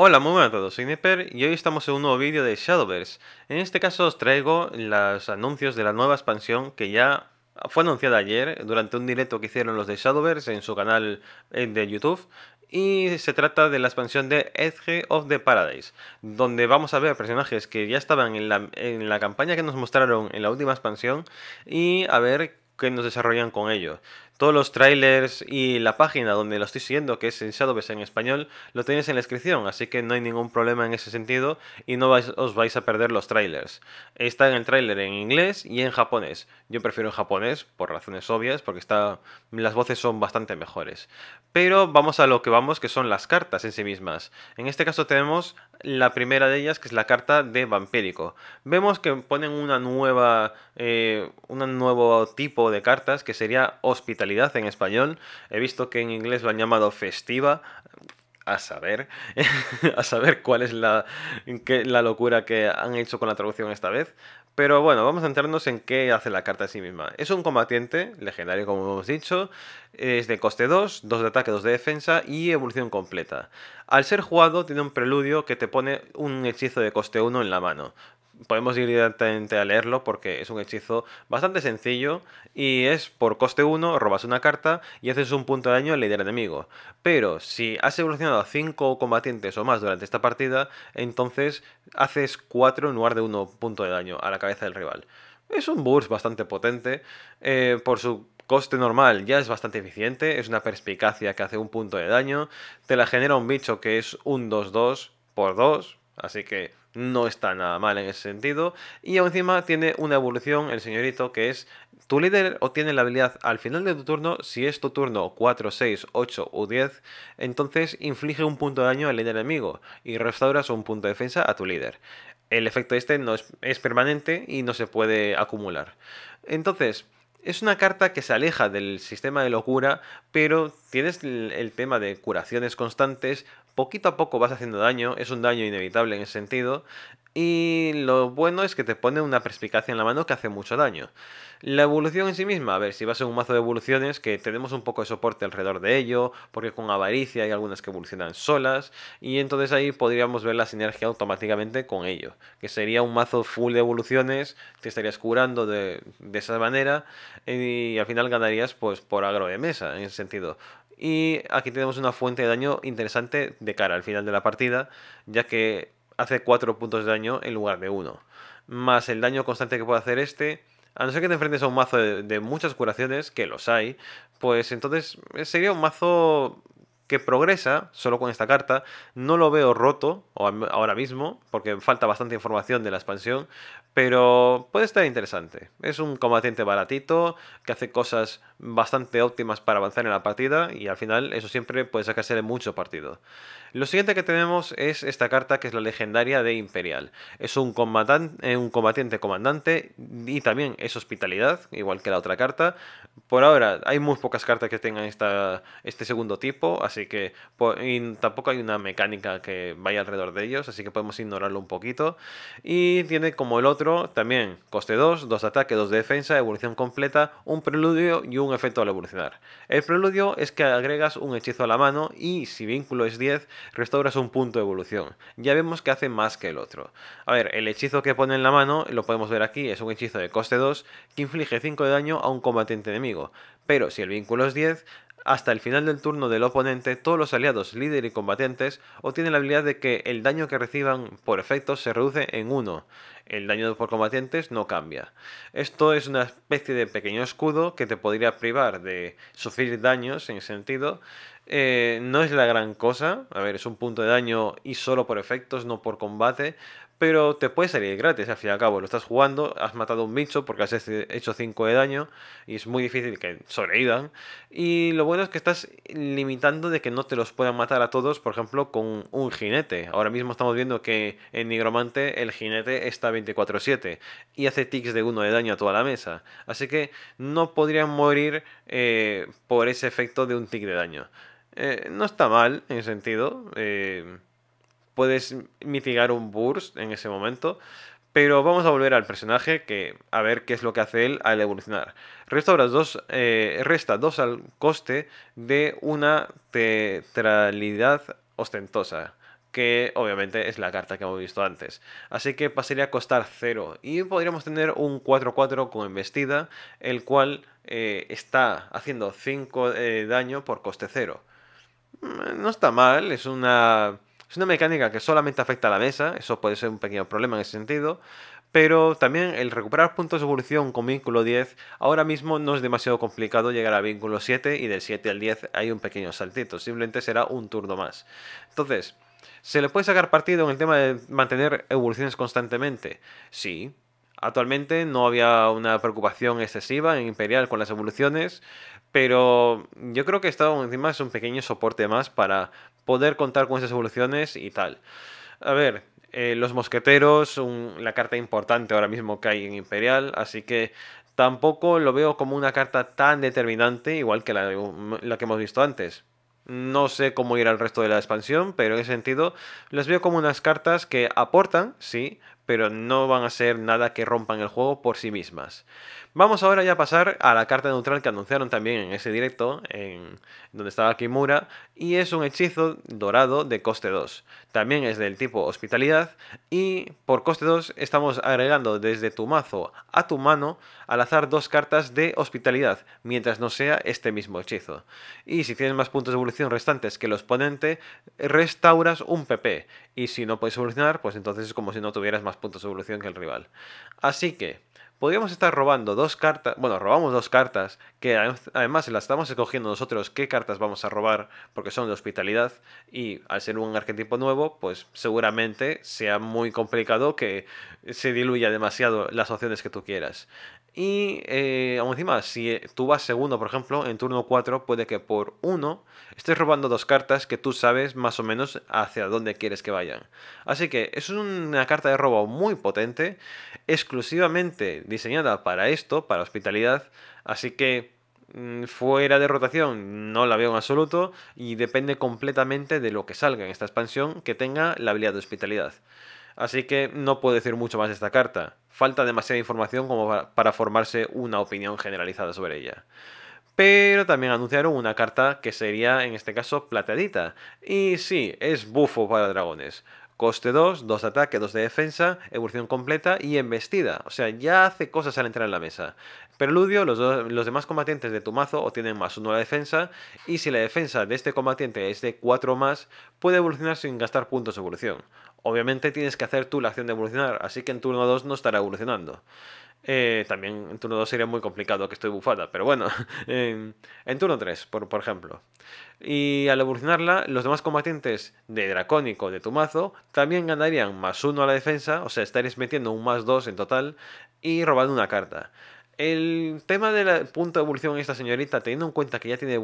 Hola, muy buenas a todos, soy Nipper y hoy estamos en un nuevo vídeo de Shadowverse. En este caso os traigo los anuncios de la nueva expansión que ya fue anunciada ayer durante un directo que hicieron los de Shadowverse en su canal de YouTube y se trata de la expansión de Edge of the Paradise, donde vamos a ver personajes que ya estaban en la, en la campaña que nos mostraron en la última expansión y a ver qué nos desarrollan con ellos. Todos los trailers y la página donde lo estoy siguiendo, que es en Shadowbase en español, lo tenéis en la descripción, así que no hay ningún problema en ese sentido y no os vais a perder los trailers. Está en el trailer en inglés y en japonés. Yo prefiero en japonés, por razones obvias, porque está, las voces son bastante mejores. Pero vamos a lo que vamos, que son las cartas en sí mismas. En este caso tenemos la primera de ellas, que es la carta de vampírico. Vemos que ponen una nueva, eh, un nuevo tipo de cartas, que sería hospital en español. He visto que en inglés lo han llamado festiva. A saber, a saber cuál es la, la locura que han hecho con la traducción esta vez. Pero bueno, vamos a centrarnos en qué hace la carta en sí misma. Es un combatiente, legendario como hemos dicho, es de coste 2, 2 de ataque, 2 de defensa y evolución completa. Al ser jugado tiene un preludio que te pone un hechizo de coste 1 en la mano podemos ir directamente a leerlo porque es un hechizo bastante sencillo y es por coste 1, robas una carta y haces un punto de daño al líder enemigo. Pero si has evolucionado a 5 combatientes o más durante esta partida, entonces haces 4 en lugar de 1 punto de daño a la cabeza del rival. Es un burst bastante potente. Eh, por su coste normal ya es bastante eficiente, es una perspicacia que hace un punto de daño, te la genera un bicho que es un 2-2 por 2, así que no está nada mal en ese sentido. Y encima tiene una evolución el señorito que es tu líder obtiene la habilidad al final de tu turno, si es tu turno 4, 6, 8 o 10, entonces inflige un punto de daño al enemigo y restauras un punto de defensa a tu líder. El efecto este no es, es permanente y no se puede acumular. Entonces, es una carta que se aleja del sistema de locura, pero tienes el, tema de curaciones constantes, poquito a poco vas haciendo daño, es un daño inevitable en ese sentido, y lo bueno es que te pone una perspicacia en la mano que hace mucho daño. La evolución en sí misma, a ver, si vas en un mazo de evoluciones, que tenemos un poco de soporte alrededor de ello, porque con avaricia hay algunas que evolucionan solas, y entonces ahí podríamos ver la sinergia automáticamente con ello, que sería un mazo full de evoluciones, te estarías curando de, de esa manera, y al final ganarías pues por agro de mesa, en ese sentido. Y aquí tenemos una fuente de daño interesante de cara al final de la partida, ya que hace 4 puntos de daño en lugar de 1. Más el daño constante que puede hacer este, a no ser que te enfrentes a un mazo de, muchas curaciones, que los hay, pues entonces eh, sería un mazo que progresa solo con esta carta. No lo veo roto ahora mismo, porque falta bastante información de la expansión, pero puede estar interesante. Es un combatiente baratito, que hace cosas bastante óptimas para avanzar en la partida y al final eso siempre puede sacarse de mucho partido. Lo siguiente que tenemos es esta carta que es la legendaria de Imperial. Es un, combatiente, eh, un combatiente comandante y también es hospitalidad, igual que la otra carta. Por ahora hay muy pocas cartas que tengan esta, este segundo tipo, así que tampoco hay una mecánica que vaya alrededor de ellos, así que podemos ignorarlo un poquito. Y tiene como el otro también coste 2, 2 de ataque, 2 de defensa, evolución completa, un preludio y un un efecto al evolucionar. El preludio es que agregas un hechizo a la mano y, si vínculo es 10, restauras un punto de evolución. Ya vemos que hace más que el otro. A ver, el hechizo que pone en la mano, lo podemos ver aquí, es un hechizo de coste 2 que inflige 5 de daño a un combatiente enemigo, pero si el vínculo es 10, hasta el final del turno del oponente, todos los aliados, líder y combatientes obtienen la habilidad de que el daño que reciban por efectos se reduce en 1. El daño por combatientes no cambia. Esto es una especie de pequeño escudo que te podría privar de sufrir daños en ese sentido. Eh, no es la gran cosa, a ver, es un punto de daño y solo por efectos, no por combate, pero te puede salir gratis al fin y al cabo. Lo estás jugando, has matado a un bicho porque has hecho 5 de daño y es muy difícil que sobrevivan. Y lo bueno es que estás limitando de que no te los puedan matar a todos, por ejemplo, con un jinete. Ahora mismo estamos viendo que en Nigromante el jinete está 24-7 y hace tics de 1 de daño a toda la mesa. Así que no podrían morir eh, por ese efecto de un tic de daño. Eh, no está mal en sentido. Eh, puedes mitigar un burst en ese momento. Pero vamos a volver al personaje que a ver qué es lo que hace él al evolucionar. dos, eh, resta 2 al coste de una tetralidad ostentosa, que obviamente es la carta que hemos visto antes. Así que pasaría a costar 0 y podríamos tener un 4-4 con embestida, el cual eh, está haciendo 5 eh, daño por coste 0. Mm, no está mal, es una es una mecánica que solamente afecta a la mesa, eso puede ser un pequeño problema en ese sentido, pero también el recuperar puntos de evolución con vínculo 10 ahora mismo no es demasiado complicado llegar a vínculo 7 y del 7 al 10 hay un pequeño saltito, simplemente será un turno más. Entonces, ¿se le puede sacar partido en el tema de mantener evoluciones constantemente? Sí, Actualmente no había una preocupación excesiva en Imperial con las evoluciones, pero yo creo que está encima es un pequeño soporte más para poder contar con esas evoluciones y tal. A ver, eh, los mosqueteros, la carta importante ahora mismo que hay en Imperial, así que tampoco lo veo como una carta tan determinante igual que la, um, la que hemos visto antes. No sé cómo irá el resto de la expansión, pero en ese sentido las veo como unas cartas que aportan, sí, pero no van a ser nada que rompan el juego por sí mismas. Vamos ahora ya a pasar a la carta neutral que anunciaron también en ese directo, en donde estaba Kimura, y es un hechizo dorado de coste 2. También es del tipo hospitalidad y por coste 2 estamos agregando desde tu mazo a tu mano al azar dos cartas de hospitalidad, mientras no sea este mismo hechizo. Y si tienes más puntos de evolución restantes que el oponente, restauras un PP. Y si no puedes evolucionar, pues entonces es como si no tuvieras más puntos de evolución que el rival. Así que, podríamos estar robando dos cartas, bueno, robamos dos cartas, que además las estamos escogiendo nosotros qué cartas vamos a robar, porque son de hospitalidad, y al ser un arquetipo nuevo, pues seguramente sea muy complicado que se diluya demasiado las opciones que tú quieras. Y eh, aún encima, si eh, tú vas segundo, por ejemplo, en turno 4, puede que por 1 estés robando dos cartas que tú sabes más o menos hacia dónde quieres que vayan. Así que es una carta de robo muy potente, exclusivamente diseñada para esto, para hospitalidad. Así que mm, fuera de rotación no la veo en absoluto y depende completamente de lo que salga en esta expansión que tenga la habilidad de hospitalidad. Así que no puedo decir mucho más de esta carta falta demasiada información como para formarse una opinión generalizada sobre ella. Pero también anunciaron una carta que sería en este caso plateadita. Y sí, es bufo para dragones. Coste 2, 2 de ataque, 2 de defensa, evolución completa y embestida. O sea, ya hace cosas al entrar en la mesa. Preludio, los, demás combatientes de tu mazo obtienen más 1 de defensa. Y si la defensa de este combatiente es de 4 más, puede evolucionar sin gastar puntos de evolución. Obviamente tienes que hacer tú la acción de evolucionar, así que en turno 2 no estará evolucionando. Eh, también en turno 2 sería muy complicado que estoy bufada, pero bueno, en turno 3, por, ejemplo. Y al evolucionarla, los demás combatientes de Dracónico de tu mazo también ganarían más 1 a la defensa, o sea, estarías metiendo un más 2 en total y robando una carta. El tema del punto de evolución de esta señorita, teniendo en cuenta que ya tiene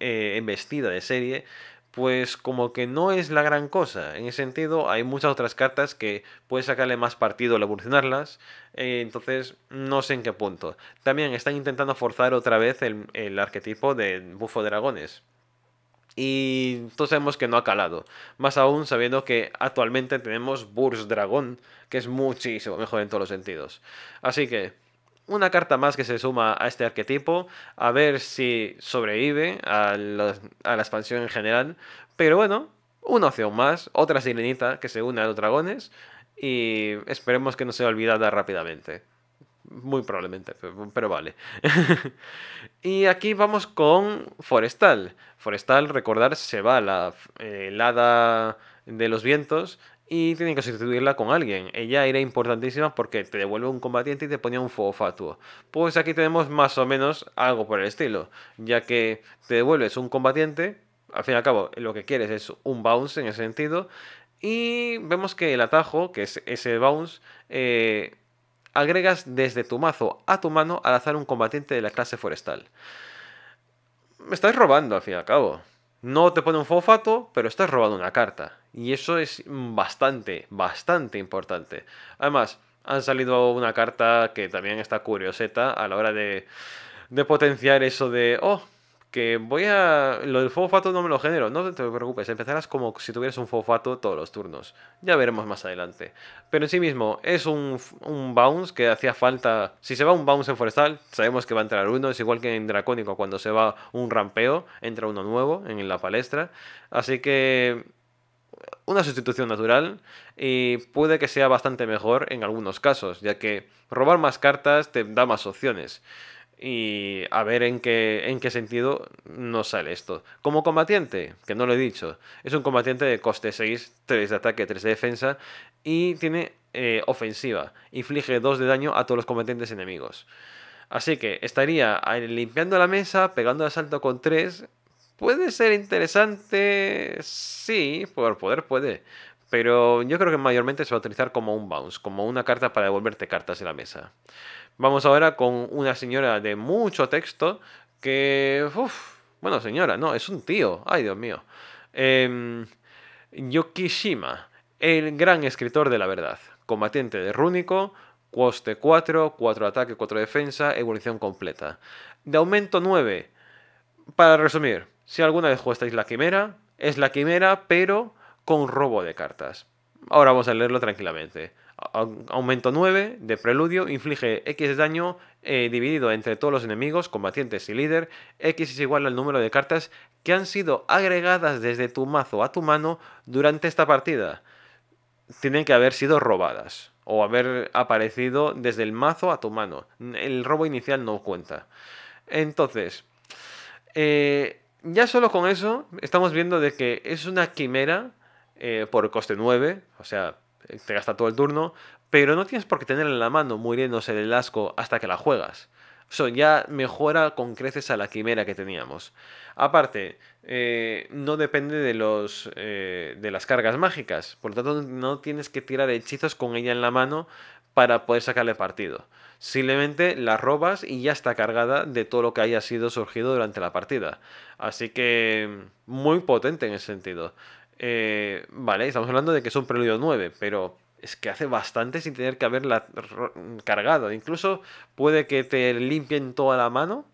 eh, embestida de serie, pues como que no es la gran cosa. En ese sentido, hay muchas otras cartas que puedes sacarle más partido al evolucionarlas. Eh, entonces, no sé en qué punto. También están intentando forzar otra vez el, arquetipo de bufo de dragones. Y todos sabemos que no ha calado. Más aún sabiendo que actualmente tenemos Burst Dragón, que es muchísimo mejor en todos los sentidos. Así que una carta más que se suma a este arquetipo, a ver si sobrevive a la, expansión en general. Pero bueno, una opción más, otra sirenita que se une a los dragones y esperemos que no sea olvidada rápidamente. Muy probablemente, pero vale. y aquí vamos con Forestal. Forestal, recordar, se va a la eh, helada de los vientos y tienen que sustituirla con alguien. Ella era importantísima porque te devuelve un combatiente y te ponía un fuego fatuo. Pues aquí tenemos más o menos algo por el estilo, ya que te devuelves un combatiente, al fin y al cabo lo que quieres es un bounce en ese sentido, y vemos que el atajo, que es ese bounce, eh, agregas desde tu mazo a tu mano al azar un combatiente de la clase forestal. Me estás robando al fin y al cabo. No te pone un fosfato, pero estás robando una carta. Y eso es bastante, bastante importante. Además, han salido una carta que también está curioseta a la hora de, de potenciar eso de, oh, que voy a... Lo del fosfato no me lo genero, no te preocupes, empezarás como si tuvieras un Fofato todos los turnos. Ya veremos más adelante. Pero en sí mismo, es un, un bounce que hacía falta... Si se va un bounce en forestal, sabemos que va a entrar uno, es igual que en dracónico, cuando se va un rampeo, entra uno nuevo en la palestra. Así que una sustitución natural y puede que sea bastante mejor en algunos casos, ya que robar más cartas te da más opciones y a ver en qué, en qué sentido nos sale esto. Como combatiente, que no lo he dicho, es un combatiente de coste 6, 3 de ataque, 3 de defensa y tiene eh, ofensiva. Inflige 2 de daño a todos los combatientes enemigos. Así que estaría limpiando la mesa, pegando de asalto con 3. Puede ser interesante, sí, por poder puede. Pero yo creo que mayormente se va a utilizar como un bounce, como una carta para devolverte cartas de la mesa. Vamos ahora con una señora de mucho texto que... Uf, bueno, señora, no, es un tío. Ay, Dios mío. Em, Yokishima, el gran escritor de la verdad. Combatiente de Rúnico, coste 4, 4 ataque, 4 defensa, evolución completa. De aumento 9. Para resumir, si alguna vez jugasteis la quimera, es la quimera pero con robo de cartas. Ahora vamos a leerlo tranquilamente. Aumento 9 de preludio inflige X daño eh, dividido entre todos los enemigos, combatientes y líder. X es igual al número de cartas que han sido agregadas desde tu mazo a tu mano durante esta partida. Tienen que haber sido robadas o haber aparecido desde el mazo a tu mano. El robo inicial no cuenta. Entonces, eh, ya solo con eso estamos viendo de que es una quimera eh, por coste 9, o sea, te gasta todo el turno, pero no tienes por qué tenerla en la mano muriéndose el asco hasta que la juegas. Eso ya mejora con creces a la quimera que teníamos. Aparte, eh, no depende de, los, eh, de las cargas mágicas, por lo tanto no tienes que tirar hechizos con ella en la mano para poder sacarle partido. Simplemente la robas y ya está cargada de todo lo que haya sido surgido durante la partida. Así que muy potente en ese sentido. Eh, vale, estamos hablando de que es un preludio 9, pero es que hace bastante sin tener que haberla cargado. Incluso puede que te limpien toda la mano.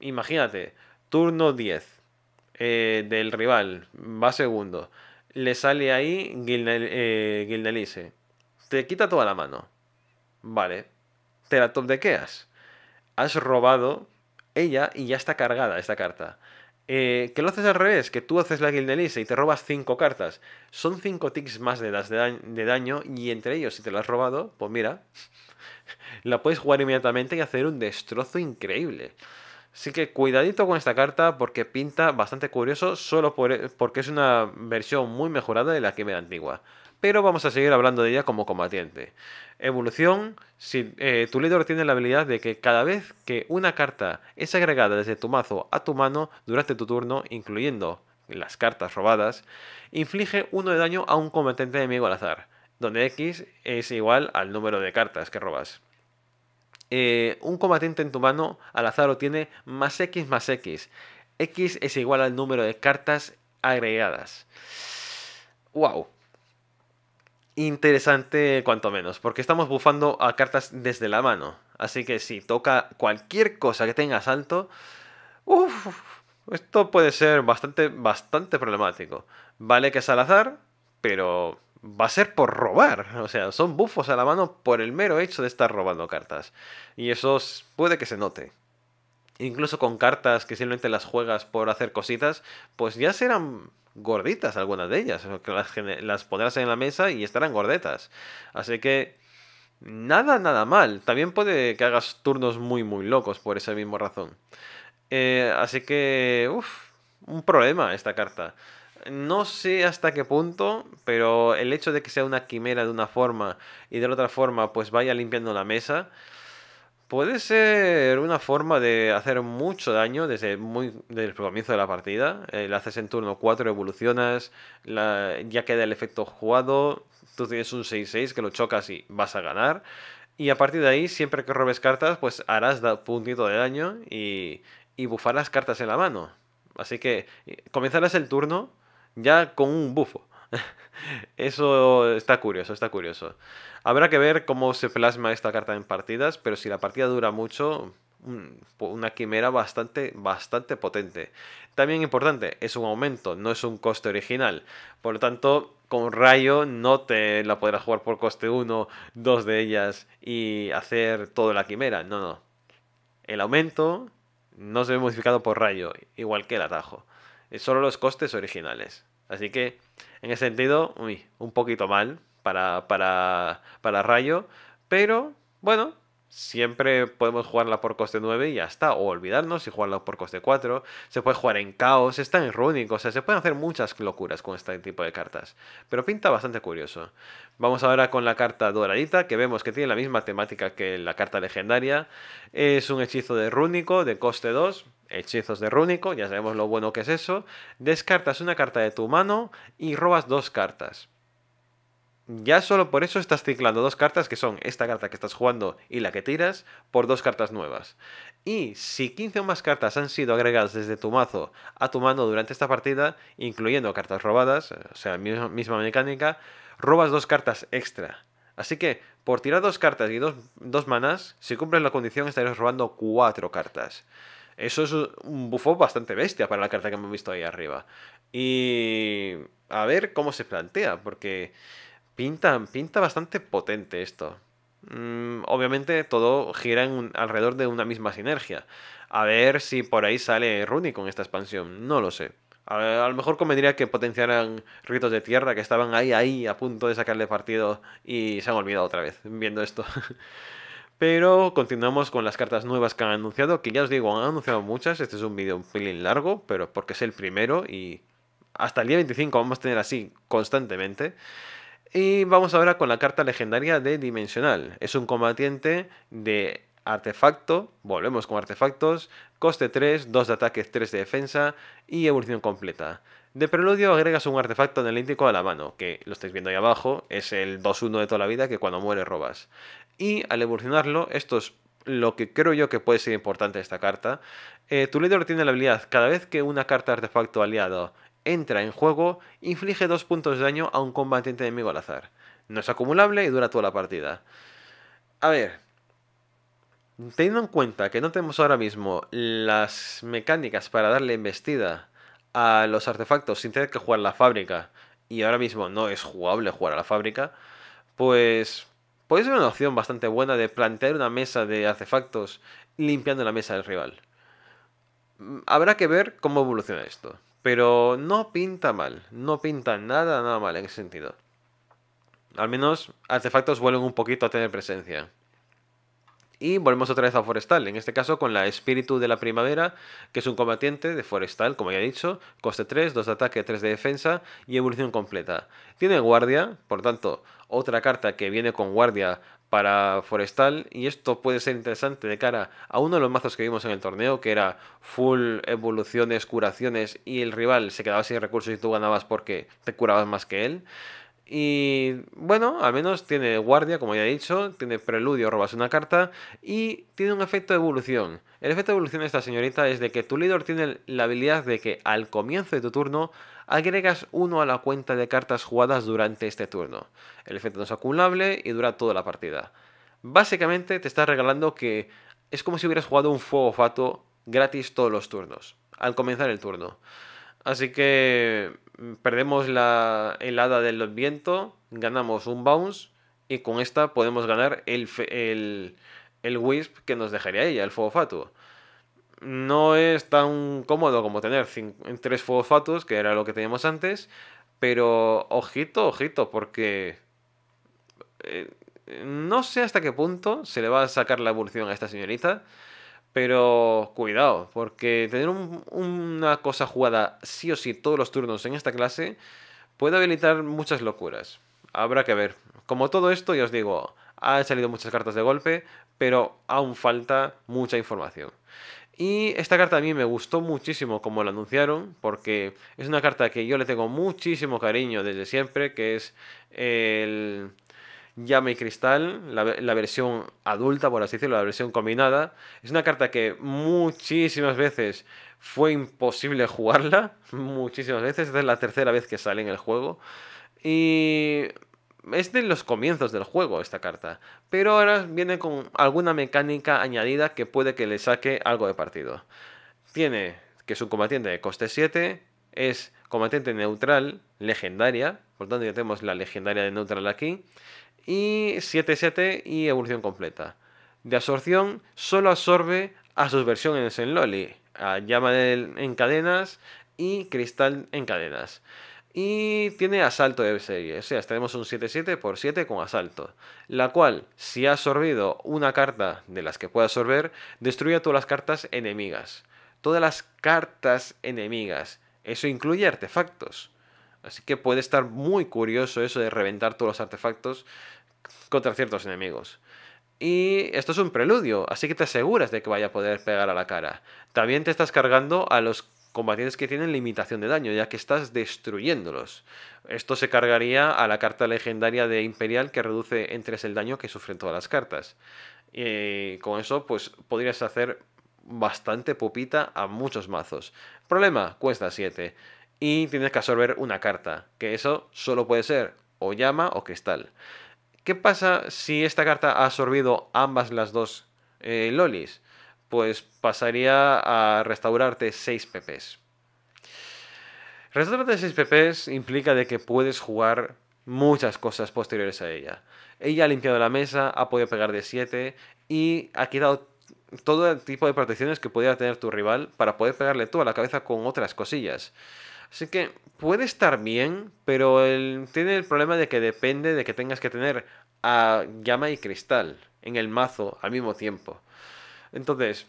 Imagínate, turno 10 eh, del rival, va segundo. Le sale ahí guildelice eh, Te quita toda la mano. Vale. Te la top Has robado ella y ya está cargada esta carta. Eh, que lo haces al revés, que tú haces la guildenise y te robas 5 cartas. Son 5 ticks más de, de, daño, y entre ellos, si te lo has robado, pues mira, la puedes jugar inmediatamente y hacer un destrozo increíble. Así que cuidadito con esta carta porque pinta bastante curioso solo e, porque es una versión muy mejorada de la quimera antigua pero vamos a seguir hablando de ella como combatiente. Evolución, eh, tu líder tiene la habilidad de que cada vez que una carta es agregada desde tu mazo a tu mano durante tu turno, incluyendo las cartas robadas, inflige uno de daño a un combatiente enemigo al azar, donde X es igual al número de cartas que robas. Eh, un combatiente en tu mano al azar obtiene más X más X. X es igual al número de cartas agregadas. ¡Wow! interesante cuanto menos, porque estamos bufando a cartas desde la mano. Así que si toca cualquier cosa que tenga salto, uff, esto puede ser bastante, bastante problemático. Vale que es al azar, pero va a ser por robar. O sea, son bufos a la mano por el mero hecho de estar robando cartas. Y eso puede que se note incluso con cartas que simplemente las juegas por hacer cositas, pues ya serán gorditas algunas de ellas. Que las, pondrás en la mesa y estarán gordetas. Así que nada, nada mal. También puede que hagas turnos muy, muy locos por esa misma razón. Eh, así que, uff, un problema esta carta. No sé hasta qué punto, pero el hecho de que sea una quimera de una forma y de la otra forma pues vaya limpiando la mesa, puede ser una forma de hacer mucho daño desde, muy, desde el comienzo de la partida. Eh, haces en turno 4, evolucionas, ya queda el efecto jugado, tú tienes un 6-6 que lo chocas y vas a ganar. Y a partir de ahí, siempre que robes cartas, pues harás da puntito de daño y, y bufarás cartas en la mano. Así que eh, comenzarás el turno ya con un bufo. Eso está curioso, está curioso. Habrá que ver cómo se plasma esta carta en partidas, pero si la partida dura mucho, una quimera bastante, bastante potente. También importante, es un aumento, no es un coste original. Por lo tanto, con rayo no te la podrás jugar por coste 1, dos de ellas y hacer toda la quimera. No, no. El aumento no se ve modificado por rayo, igual que el atajo. Es solo los costes originales. Así que, en ese sentido, un poquito mal para, para, para Rayo. Pero, bueno, siempre podemos jugarla por coste 9 y ya está. O olvidarnos y jugarla por coste 4. Se puede jugar en caos, está en runic, o sea, se pueden hacer muchas locuras con este tipo de cartas. Pero pinta bastante curioso. Vamos ahora con la carta doradita, que vemos que tiene la misma temática que la carta legendaria. Es un hechizo de rúnico de coste 2 hechizos de rúnico, ya sabemos lo bueno que es eso, descartas una carta de tu mano y robas dos cartas. Ya solo por eso estás ciclando dos cartas que son esta carta que estás jugando y la que tiras por dos cartas nuevas. Y si 15 o más cartas han sido agregadas desde tu mazo a tu mano durante esta partida, incluyendo cartas robadas, eh, o sea, misma mecánica, robas dos cartas extra. Así que, por tirar dos cartas y dos, manas, si cumples la condición estarías robando cuatro cartas. Eso es un bufo bastante bestia para la carta que hemos visto ahí arriba. Y a ver cómo se plantea, porque Pinta, pinta bastante potente esto. Mm, obviamente todo gira en alrededor de una misma sinergia. A ver si por ahí sale Runi con esta expansión. No lo sé. A, lo mejor convendría que potenciaran ritos de tierra que estaban ahí, ahí, a punto de sacarle partido y se han olvidado otra vez viendo esto. pero continuamos con las cartas nuevas que han anunciado, que ya os digo, han anunciado muchas. Este es un vídeo un pelín largo, pero porque es el primero y hasta el día 25 vamos a tener así constantemente. Y vamos ahora con la carta legendaria de Dimensional. Es un combatiente de artefacto, volvemos con artefactos, coste 3, 2 de ataque, 3 de defensa y evolución completa. De preludio agregas un artefacto analítico a la mano, que lo estáis viendo ahí abajo, es el 2-1 de toda la vida que cuando muere robas. Y al evolucionarlo, esto es lo que creo yo que puede ser importante esta carta. Eh, tu líder tiene la habilidad, cada vez que una carta artefacto aliado entra en juego, inflige 2 puntos de daño a un combatiente enemigo al azar. No es acumulable y dura toda la partida. A ver, teniendo en cuenta que no tenemos ahora mismo las mecánicas para darle embestida a los artefactos sin tener que jugar la fábrica, y ahora mismo no es jugable jugar a la fábrica, pues puede ser una opción bastante buena de plantear una mesa de artefactos limpiando la mesa del rival. Mm, habrá que ver cómo evoluciona esto. Pero no pinta mal, no pinta nada, nada mal en ese sentido. Al menos artefactos vuelven un poquito a tener presencia. Y volvemos otra vez a Forestal, en este caso con la Espíritu de la Primavera, que es un combatiente de Forestal, como ya he dicho, coste 3, 2 de ataque, 3 de defensa y evolución completa. Tiene guardia, por tanto, otra carta que viene con guardia para Forestal y esto puede ser interesante de cara a uno de los mazos que vimos en el torneo, que era full evoluciones, curaciones y el rival se quedaba sin recursos y tú ganabas porque te curabas más que él. Y bueno, al menos tiene guardia, como ya he dicho, tiene preludio, robas una carta y tiene un efecto de evolución. El efecto de evolución de esta señorita es de que tu líder tiene la habilidad de que al comienzo de tu turno agregas uno a la cuenta de cartas jugadas durante este turno. El efecto no es acumulable y dura toda la partida. Básicamente te está regalando que es como si hubieras jugado un fuego fato gratis todos los turnos, al comenzar el turno. Así que Mm, perdemos la helada del viento, ganamos un bounce y con esta podemos ganar el, el, el wisp que nos dejaría ella, el fuego fatuo. No es tan cómodo como tener tres Fuego fatuos, que era lo que teníamos antes, pero ojito, ojito, porque eh, no sé hasta qué punto se le va a sacar la evolución a esta señorita. Pero cuidado, porque tener una cosa jugada sí o sí todos los turnos en esta clase puede habilitar muchas locuras. Habrá que ver. Como todo esto, ya os digo, han salido muchas cartas de golpe, pero aún falta mucha información. Y esta carta a mí me gustó muchísimo como la anunciaron, porque es una carta que yo le tengo muchísimo cariño desde siempre, que es el Llama y Cristal, la, versión adulta, por así decirlo, la versión combinada. Es una carta que muchísimas veces fue imposible jugarla, muchísimas veces, esta es la tercera vez que sale en el juego. Y es de los comienzos del juego esta carta, pero ahora viene con alguna mecánica añadida que puede que le saque algo de partido. Tiene que es un combatiente de coste 7, es combatiente neutral, legendaria, por tanto ya tenemos la legendaria de neutral aquí, y 7-7 y evolución completa. De absorción, solo absorbe a sus versiones en Loli, ah, llama en cadenas y cristal en cadenas. Y tiene asalto de serie, o sea, tenemos un 7-7 por 7 con asalto, la cual, si ha absorbido una carta de las que puede absorber, destruye todas las cartas enemigas. Todas las cartas enemigas. Eso incluye artefactos. Así que puede estar muy curioso eso de reventar todos los artefactos contra ciertos enemigos. Y esto es un preludio, así que te aseguras de que vaya a poder pegar a la cara. También te estás cargando a los combatientes que tienen limitación de daño, ya que estás destruyéndolos. Esto se cargaría a la carta legendaria de Imperial que reduce en 3 el daño que sufren todas las cartas. Y con eso, pues podrías hacer bastante pupita a muchos mazos. Problema, cuesta 7 y tienes que absorber una carta, que eso solo puede ser o llama o cristal. ¿Qué pasa si esta carta ha absorbido ambas las dos eh, lolis? Pues pasaría a restaurarte 6 pp's. Restaurarte 6 pp's implica de que puedes jugar muchas cosas posteriores a ella. Ella ha limpiado la mesa, ha podido pegar de 7 y ha quitado todo el tipo de protecciones que pudiera tener tu rival para poder pegarle tú a la cabeza con otras cosillas. Así que puede estar bien, pero tiene el problema de que depende de que tengas que tener a ah, llama y cristal en el mazo al mismo tiempo. Entonces,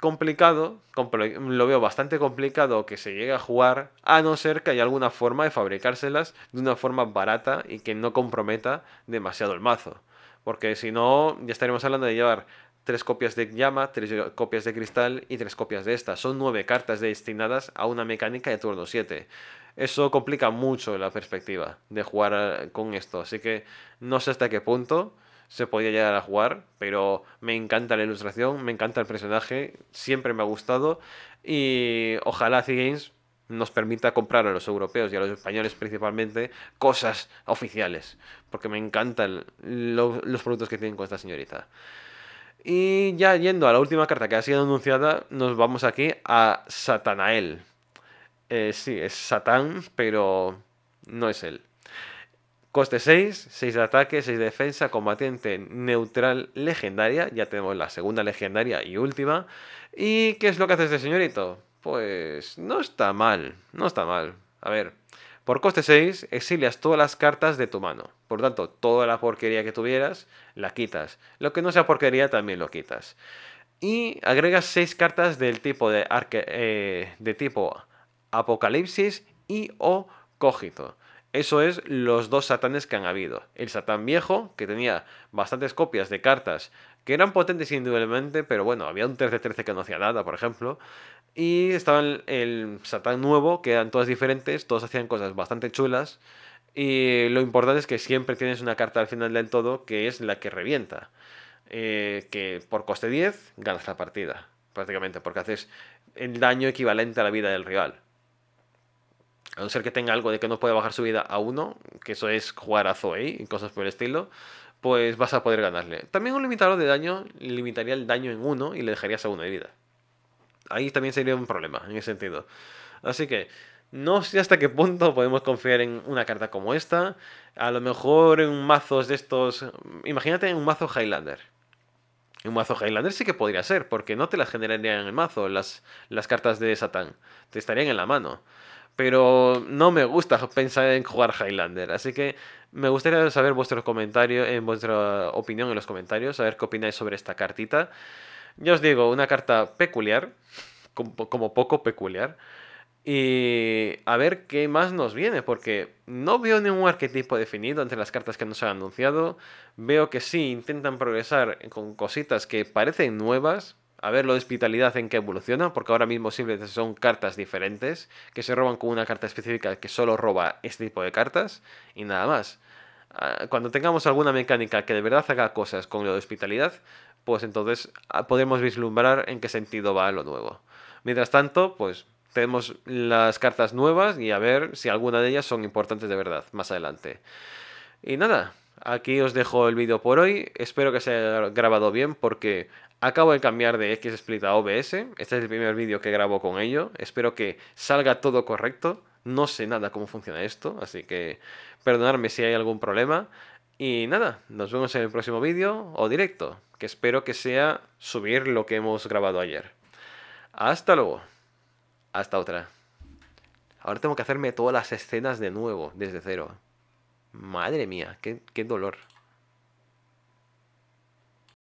complicado, lo veo bastante complicado que se llegue a jugar, a no ser que haya alguna forma de fabricárselas de una forma barata y que no comprometa demasiado el mazo. Porque si no, ya estaremos hablando de llevar tres copias de llama, tres copias de cristal y tres copias de esta. Son nueve cartas destinadas a una mecánica de turno 7. Eso complica mucho la perspectiva de jugar eh, con esto, así que no sé hasta qué punto se podía llegar a jugar, pero me encanta la ilustración, me encanta el personaje, siempre me ha gustado y ojalá C-Games nos permita comprar a los europeos y a los españoles principalmente cosas oficiales, porque me encantan los productos que tienen con esta señorita. Y ya yendo a la última carta que ha sido anunciada, nos vamos aquí a Satanael. Eh, sí, es Satán, pero no es él. Coste 6, 6 de ataque, 6 de defensa, combatiente neutral legendaria. Ya tenemos la segunda legendaria y última. ¿Y qué es lo que hace este señorito? Pues no está mal, no está mal. A ver, por coste 6, exilias todas las cartas de tu mano. Por tanto, toda la porquería que tuvieras, la quitas. Lo que no sea porquería, también lo quitas. Y agregas 6 cartas del tipo eh, de, tipo Apocalipsis y o Cógito. Eso es los dos satanes que han habido. El satán viejo, que tenía bastantes copias de cartas que eran potentes indudablemente, pero bueno, había un 13-13 que no hacía nada, por ejemplo. Y estaba el, satán nuevo, que eran todas diferentes, todos hacían cosas bastante chulas. Y lo importante es que siempre tienes una carta al final del todo que es la que revienta. Eh, que por coste 10 ganas la partida, prácticamente, porque haces el daño equivalente a la vida del rival a no ser que tenga algo de que no puede bajar su vida a uno, que eso es jugar a Zoe y cosas por el estilo, pues vas a poder ganarle. También un limitador de daño limitaría el daño en uno y le dejarías a uno de vida. Ahí también sería un problema en ese sentido. Así que no sé hasta qué punto podemos confiar en una carta como esta. A lo mejor en mazos de estos... Imagínate en un mazo Highlander. Un mazo Highlander sí que podría ser, porque no te las generarían en el mazo las, las cartas de Satán. Te estarían en la mano pero no me gusta pensar en jugar Highlander, así que me gustaría saber vuestro comentario, en vuestra opinión en los comentarios, A ver qué opináis sobre esta cartita. Ya os digo, una carta peculiar, como poco peculiar, y a ver qué más nos viene, porque no veo ningún arquetipo definido entre las cartas que nos han anunciado, veo que sí intentan progresar con cositas que parecen nuevas, a ver lo de hospitalidad en qué evoluciona, porque ahora mismo simplemente son cartas diferentes, que se roban con una carta específica que solo roba este tipo de cartas, y nada más. Ah, cuando tengamos alguna mecánica que de verdad haga cosas con lo de hospitalidad, pues entonces ah, podemos vislumbrar en qué sentido va lo nuevo. Mientras tanto, pues tenemos las cartas nuevas y a ver si alguna de ellas son importantes de verdad más adelante. Y nada, aquí os dejo el vídeo por hoy. Espero que se haya grabado bien porque Acabo de cambiar de XSplit a OBS. Este es el primer vídeo que grabo con ello. Espero que salga todo correcto. No sé nada cómo funciona esto, así que perdonadme si hay algún problema. Y nada, nos vemos en el próximo vídeo o directo, que espero que sea subir lo que hemos grabado ayer. Hasta luego. Hasta otra. Ahora tengo que hacerme todas las escenas de nuevo, desde cero. Madre mía, qué, qué dolor.